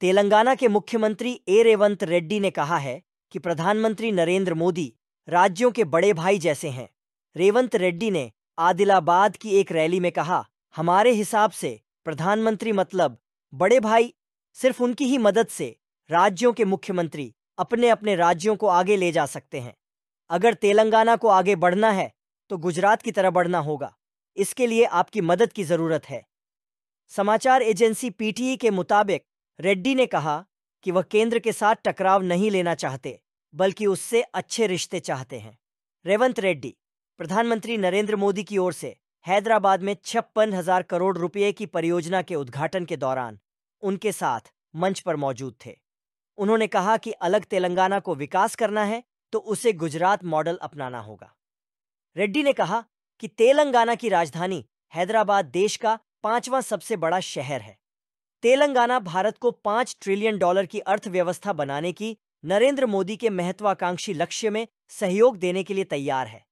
तेलंगाना के मुख्यमंत्री ए रेवंत रेड्डी ने कहा है कि प्रधानमंत्री नरेंद्र मोदी राज्यों के बड़े भाई जैसे हैं रेवंत रेड्डी ने आदिलाबाद की एक रैली में कहा हमारे हिसाब से प्रधानमंत्री मतलब बड़े भाई सिर्फ उनकी ही मदद से राज्यों के मुख्यमंत्री अपने अपने राज्यों को आगे ले जा सकते हैं अगर तेलंगाना को आगे बढ़ना है तो गुजरात की तरह बढ़ना होगा इसके लिए आपकी मदद की ज़रूरत है समाचार एजेंसी पीटीई के मुताबिक रेड्डी ने कहा कि वह केंद्र के साथ टकराव नहीं लेना चाहते बल्कि उससे अच्छे रिश्ते चाहते हैं रेवंत रेड्डी प्रधानमंत्री नरेंद्र मोदी की ओर से हैदराबाद में छप्पन हजार करोड़ रुपए की परियोजना के उद्घाटन के दौरान उनके साथ मंच पर मौजूद थे उन्होंने कहा कि अलग तेलंगाना को विकास करना है तो उसे गुजरात मॉडल अपनाना होगा रेड्डी ने कहा कि तेलंगाना की राजधानी हैदराबाद देश का पांचवां सबसे बड़ा शहर है तेलंगाना भारत को पांच ट्रिलियन डॉलर की अर्थव्यवस्था बनाने की नरेंद्र मोदी के महत्वाकांक्षी लक्ष्य में सहयोग देने के लिए तैयार है